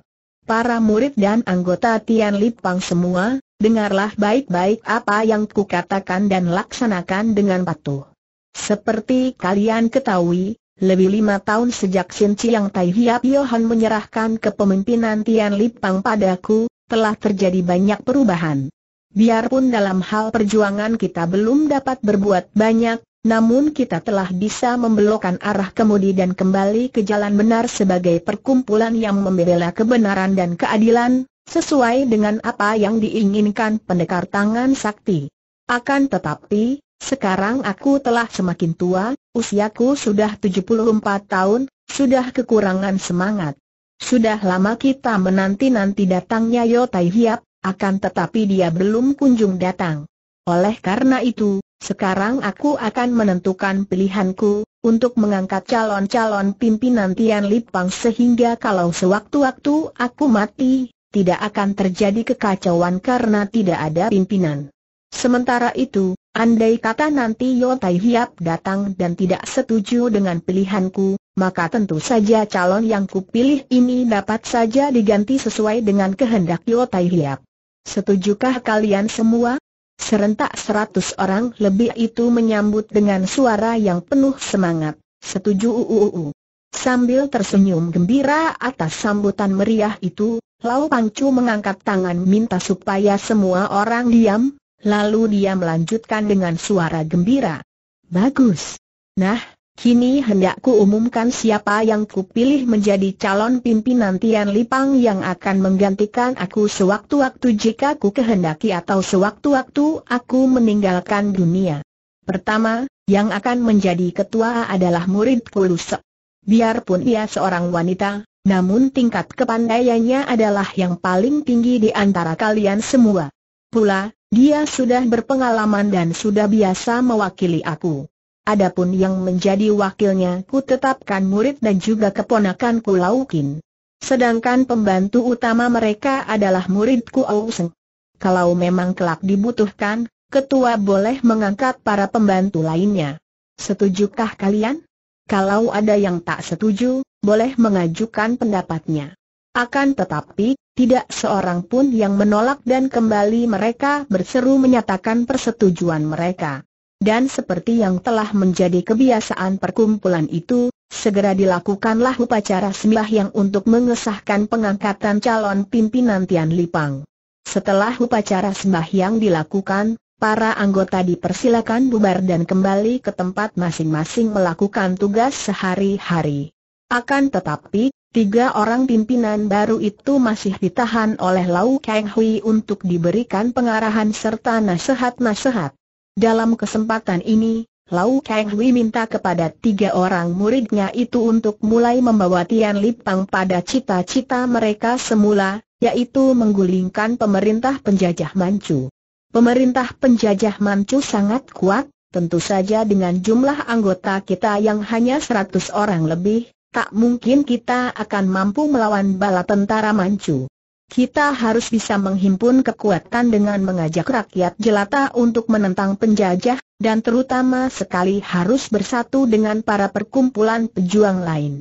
A: Para murid dan anggota Tian Lipang semua, dengarlah baik-baik apa yang kukatakan dan laksanakan dengan patuh. Seperti kalian ketahui, lebih lima tahun sejak Sin Chiang Tai Hiap Yohan menyerahkan kepemimpinan Tian Lipang padaku, telah terjadi banyak perubahan. Biarpun dalam hal perjuangan kita belum dapat berbuat banyak, namun kita telah bisa membelokkan arah kemudi dan kembali ke jalan benar sebagai perkumpulan yang membela kebenaran dan keadilan, sesuai dengan apa yang diinginkan pendekar tangan sakti. Akan tetapi, sekarang aku telah semakin tua, usiaku sudah 74 tahun, sudah kekurangan semangat. Sudah lama kita menanti-nanti datangnya Yotai Hiap, akan tetapi dia belum kunjung datang. Oleh karena itu, sekarang aku akan menentukan pilihanku, untuk mengangkat calon-calon pimpinan Tian Lipang sehingga kalau sewaktu-waktu aku mati, tidak akan terjadi kekacauan karena tidak ada pimpinan. Sementara itu, andai kata nanti Yo Tai Hiap datang dan tidak setuju dengan pilihanku, maka tentu saja calon yang kupilih ini dapat saja diganti sesuai dengan kehendak Yo Tai Hiap. Setujukah kalian semua? Serentak seratus orang lebih itu menyambut dengan suara yang penuh semangat, setuju UUU. Sambil tersenyum gembira atas sambutan meriah itu, Lau Pangcu mengangkat tangan minta supaya semua orang diam, lalu dia melanjutkan dengan suara gembira. Bagus. Nah, Kini hendak ku umumkan siapa yang kupilih menjadi calon pimpinan Tian Lipang yang akan menggantikan aku sewaktu-waktu jika ku kehendaki atau sewaktu-waktu aku meninggalkan dunia. Pertama, yang akan menjadi ketua adalah muridku Lusek. Biarpun ia seorang wanita, namun tingkat kepandaiannya adalah yang paling tinggi di antara kalian semua. Pula, dia sudah berpengalaman dan sudah biasa mewakili aku. Adapun yang menjadi wakilnya ku tetapkan murid dan juga keponakan ku Laukin. Sedangkan pembantu utama mereka adalah muridku Auseng. Kalau memang kelak dibutuhkan, ketua boleh mengangkat para pembantu lainnya. Setujukah kalian? Kalau ada yang tak setuju, boleh mengajukan pendapatnya. Akan tetapi, tidak seorang pun yang menolak dan kembali mereka berseru menyatakan persetujuan mereka. Dan seperti yang telah menjadi kebiasaan perkumpulan itu, segera dilakukanlah upacara yang untuk mengesahkan pengangkatan calon pimpinan Tian Lipang. Setelah upacara yang dilakukan, para anggota dipersilakan bubar dan kembali ke tempat masing-masing melakukan tugas sehari-hari. Akan tetapi, tiga orang pimpinan baru itu masih ditahan oleh Lau Kang Hui untuk diberikan pengarahan serta nasihat-nasihat. Dalam kesempatan ini, Lau Kang Hui minta kepada tiga orang muridnya itu untuk mulai membawa Tian Lipang pada cita-cita mereka semula, yaitu menggulingkan pemerintah penjajah Manchu. Pemerintah penjajah Manchu sangat kuat, tentu saja dengan jumlah anggota kita yang hanya 100 orang lebih, tak mungkin kita akan mampu melawan bala tentara Manchu. Kita harus bisa menghimpun kekuatan dengan mengajak rakyat jelata untuk menentang penjajah, dan terutama sekali harus bersatu dengan para perkumpulan pejuang lain.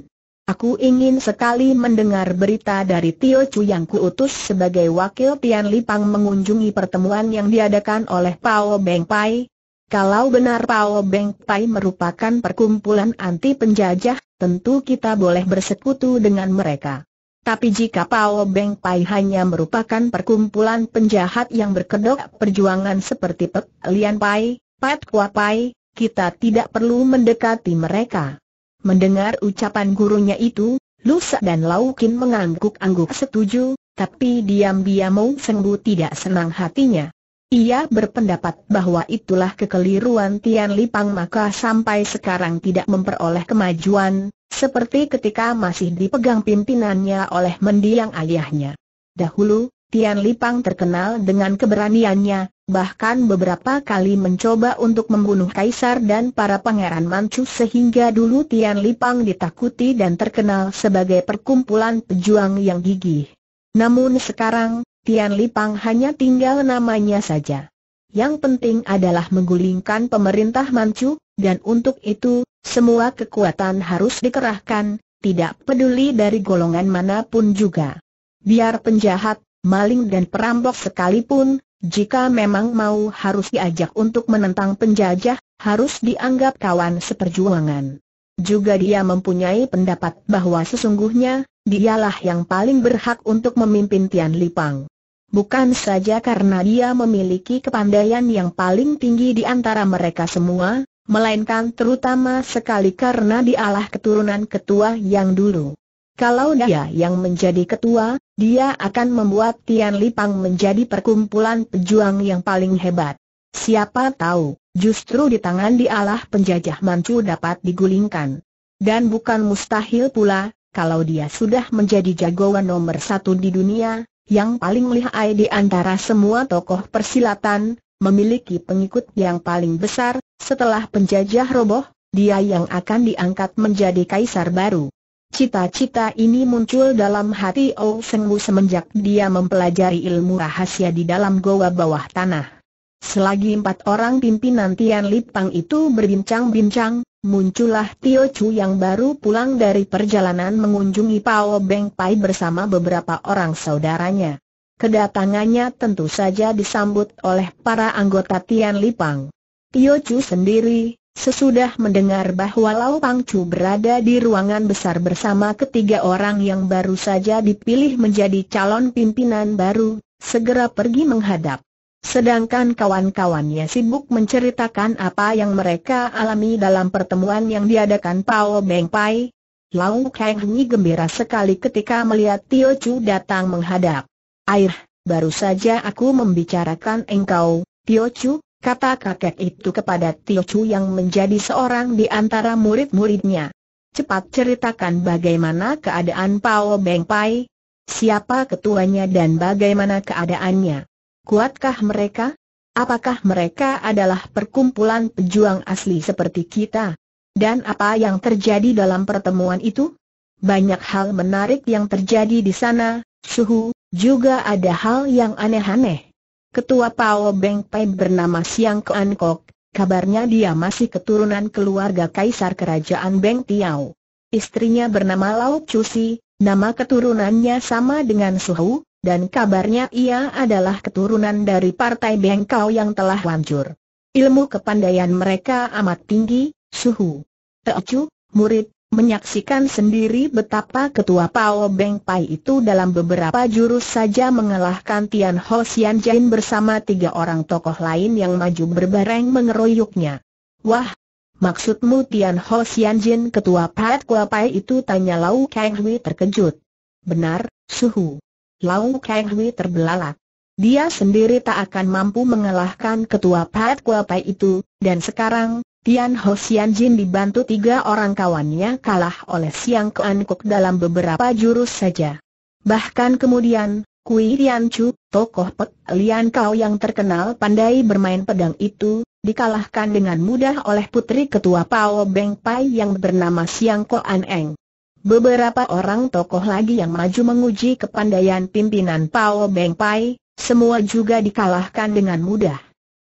A: Aku ingin sekali mendengar berita dari Tio Chu yang kuutus sebagai wakil Tian Lipang mengunjungi pertemuan yang diadakan oleh Pao Beng Pai. Kalau benar Pao Beng Pai merupakan perkumpulan anti penjajah, tentu kita boleh bersekutu dengan mereka. Tapi jika Pao Beng Pai hanya merupakan perkumpulan penjahat yang berkedok perjuangan seperti Pek Lian Pai, Pat Kua Pai, kita tidak perlu mendekati mereka. Mendengar ucapan gurunya itu, Lusa dan Laukin mengangguk-angguk setuju, tapi diam-diam Mou Sengbu tidak senang hatinya. Ia berpendapat bahwa itulah kekeliruan Tian Lipang maka sampai sekarang tidak memperoleh kemajuan, seperti ketika masih dipegang pimpinannya oleh mendiang ayahnya. Dahulu, Tian Lipang terkenal dengan keberaniannya, bahkan beberapa kali mencoba untuk membunuh kaisar dan para pangeran Manchu sehingga dulu Tian Lipang ditakuti dan terkenal sebagai perkumpulan pejuang yang gigih. Namun sekarang, Tian Lipang hanya tinggal namanya saja. Yang penting adalah menggulingkan pemerintah Manchu, dan untuk itu, semua kekuatan harus dikerahkan, tidak peduli dari golongan manapun juga. Biar penjahat, maling dan perampok sekalipun, jika memang mau harus diajak untuk menentang penjajah, harus dianggap kawan seperjuangan. Juga dia mempunyai pendapat bahwa sesungguhnya, dialah yang paling berhak untuk memimpin Tian Lipang. Bukan saja karena dia memiliki kepandaian yang paling tinggi di antara mereka semua, melainkan terutama sekali karena dialah keturunan ketua yang dulu. Kalau dia yang menjadi ketua, dia akan membuat Tian Lipang menjadi perkumpulan pejuang yang paling hebat. Siapa tahu, justru di tangan dialah penjajah Manchu dapat digulingkan. Dan bukan mustahil pula, kalau dia sudah menjadi jagoan nomor satu di dunia, yang paling lihai di antara semua tokoh persilatan, memiliki pengikut yang paling besar, setelah penjajah roboh, dia yang akan diangkat menjadi kaisar baru. Cita-cita ini muncul dalam hati Ou Wu semenjak dia mempelajari ilmu rahasia di dalam goa bawah tanah. Selagi empat orang pimpinan Tian Lipang itu berbincang-bincang, muncullah Tio Chu yang baru pulang dari perjalanan mengunjungi Pao Beng Pai bersama beberapa orang saudaranya. Kedatangannya tentu saja disambut oleh para anggota Tian Lipang. Tio Chu sendiri, sesudah mendengar bahwa Lao Pang Chu berada di ruangan besar bersama ketiga orang yang baru saja dipilih menjadi calon pimpinan baru, segera pergi menghadap. Sedangkan kawan-kawannya sibuk menceritakan apa yang mereka alami dalam pertemuan yang diadakan Pao Beng Pai. Lau Kang Hui gembira sekali ketika melihat Tio Chu datang menghadap. Air, baru saja aku membicarakan engkau, Tio Chu, kata kakek itu kepada Tio Chu yang menjadi seorang di antara murid-muridnya. Cepat ceritakan bagaimana keadaan Pao Beng Pai, siapa ketuanya dan bagaimana keadaannya. Kuatkah mereka? Apakah mereka adalah perkumpulan pejuang asli seperti kita? Dan apa yang terjadi dalam pertemuan itu? Banyak hal menarik yang terjadi di sana, Suhu, juga ada hal yang aneh-aneh. Ketua Pao Beng Pai bernama Siang Kuan Kok, kabarnya dia masih keturunan keluarga Kaisar Kerajaan Beng Tiao. Istrinya bernama Lau Cusi, nama keturunannya sama dengan Su Hu, dan kabarnya ia adalah keturunan dari partai Beng Kau yang telah hancur. Ilmu kepandaian mereka amat tinggi, Su Hu, Suhu. Chu, murid menyaksikan sendiri betapa ketua Pao Beng Pai itu dalam beberapa jurus saja mengalahkan Tian Ho Xian Jin bersama tiga orang tokoh lain yang maju berbareng mengeroyoknya. Wah, maksudmu Tian Ho Xian Jin ketua Pat Kua Pai itu tanya Lau Kang Hui terkejut. Benar, suhu. Lau Kang Hui terbelalak. Dia sendiri tak akan mampu mengalahkan ketua Pat Kua Pai itu, dan sekarang, Tian Ho Sian Jin dibantu tiga orang kawannya kalah oleh Siang Kuan Kuk dalam beberapa jurus saja. Bahkan kemudian, Kui Tian Chu, tokoh Pek Lian Kau yang terkenal pandai bermain pedang itu, dikalahkan dengan mudah oleh putri ketua Pao Beng Pai yang bernama Siang Kuan Eng. Beberapa orang tokoh lagi yang maju menguji kepandaian pimpinan Pao Beng Pai, semua juga dikalahkan dengan mudah.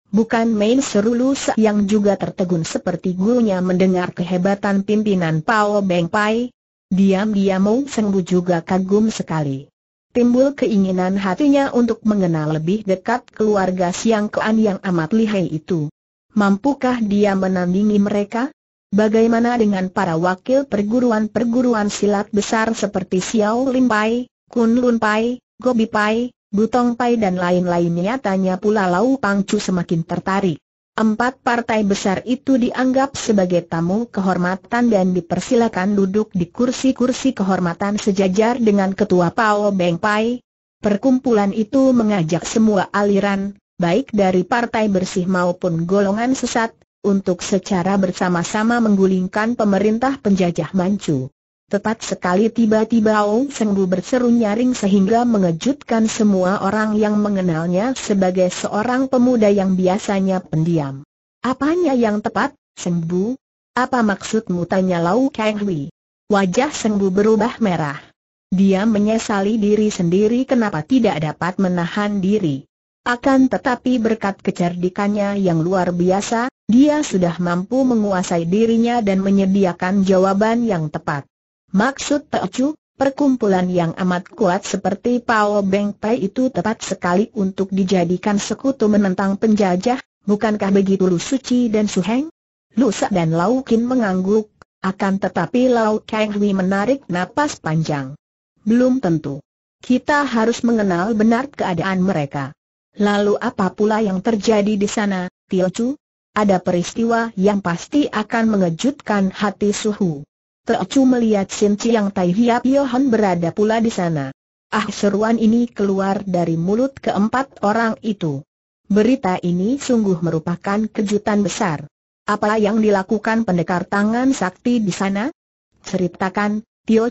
A: Bukan main seru Lu yang juga tertegun seperti gurunya mendengar kehebatan pimpinan Pao Beng Pai. Diam-diam Mou Bu juga kagum sekali. Timbul keinginan hatinya untuk mengenal lebih dekat keluarga Siang Kean yang amat lihai itu. Mampukah dia menandingi mereka? Bagaimana dengan para wakil perguruan-perguruan silat besar seperti Xiao Lim Pai, Kun Lun Pai, Gobi Pai, Butong Pai dan lain lainnya tanya pula Lau Pangcu semakin tertarik. Empat partai besar itu dianggap sebagai tamu kehormatan dan dipersilakan duduk di kursi-kursi kehormatan sejajar dengan Ketua Pao Beng Pai. Perkumpulan itu mengajak semua aliran, baik dari partai bersih maupun golongan sesat, untuk secara bersama-sama menggulingkan pemerintah penjajah Manchu. Tepat sekali tiba-tiba Ong Bu berseru nyaring sehingga mengejutkan semua orang yang mengenalnya sebagai seorang pemuda yang biasanya pendiam. Apanya yang tepat, Bu? Apa maksudmu tanya Lau Kang Hui? Wajah Bu berubah merah. Dia menyesali diri sendiri kenapa tidak dapat menahan diri. Akan tetapi berkat kecerdikannya yang luar biasa, dia sudah mampu menguasai dirinya dan menyediakan jawaban yang tepat. Maksud Peocu, perkumpulan yang amat kuat seperti Pao Beng Pai itu tepat sekali untuk dijadikan sekutu menentang penjajah, bukankah begitu Lu Suci dan Su Heng? Lu Sa dan Lau Kin mengangguk, akan tetapi Lau Kang Hui menarik napas panjang. Belum tentu. Kita harus mengenal benar keadaan mereka. Lalu apa pula yang terjadi di sana, Tio Chu? Ada peristiwa yang pasti akan mengejutkan hati Suhu. Teocu melihat Sin Chiang Tai Hiap Yohan berada pula di sana. Ah seruan ini keluar dari mulut keempat orang itu. Berita ini sungguh merupakan kejutan besar. Apa yang dilakukan pendekar tangan sakti di sana? Ceritakan, Tio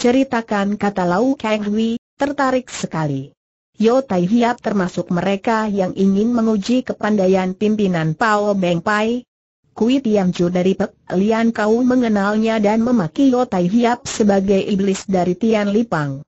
A: ceritakan kata Lau Kang Hui, tertarik sekali. Yo Tai Hiap termasuk mereka yang ingin menguji kepandaian pimpinan Pao Beng Pai, Kui Tiam Chu dari Pek Lian kau mengenalnya dan memaki Yo Tai Hiap sebagai iblis dari Tian Lipang.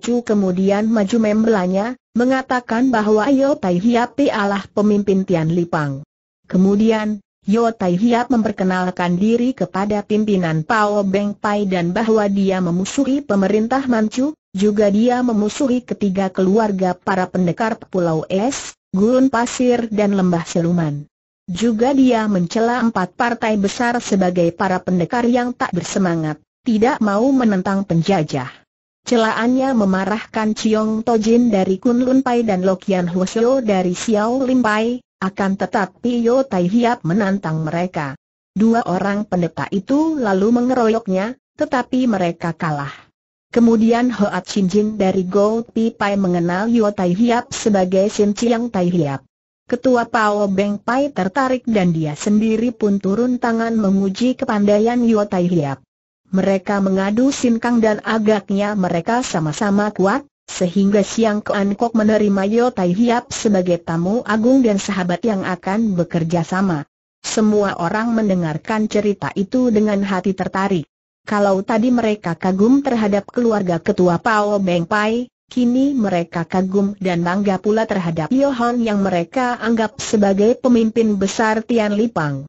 A: Chu kemudian maju membelanya, mengatakan bahwa Yo Tai Hiap ialah pemimpin Tian Lipang. Kemudian, Yo Tai Hiap memperkenalkan diri kepada pimpinan Pao Beng Pai dan bahwa dia memusuhi pemerintah Manchu, juga dia memusuhi ketiga keluarga para pendekar Pulau Es, Gurun Pasir dan Lembah Seluman. Juga dia mencela empat partai besar sebagai para pendekar yang tak bersemangat, tidak mau menentang penjajah. Celaannya memarahkan Chiong Tojin dari Kunlun Pai dan Lokian Hwasyo dari Xiao Lim Pai, akan tetapi Yo Tai Hiap menantang mereka. Dua orang pendeta itu lalu mengeroyoknya, tetapi mereka kalah. Kemudian Hoat Shin Jin dari Gold Pi mengenal Yo Tai Hiap sebagai Sin Chiang Tai Hiap. Ketua Pao Beng Pai tertarik dan dia sendiri pun turun tangan menguji kepandaian Yotai Tai Hiap. Mereka mengadu sinkang dan agaknya mereka sama-sama kuat, sehingga Siang Kuan Kok menerima Yotai Tai Hiap sebagai tamu agung dan sahabat yang akan bekerja sama. Semua orang mendengarkan cerita itu dengan hati tertarik. Kalau tadi mereka kagum terhadap keluarga ketua Pao Beng Pai, Kini mereka kagum dan bangga pula terhadap Yohan yang mereka anggap sebagai pemimpin besar Tian Lipang.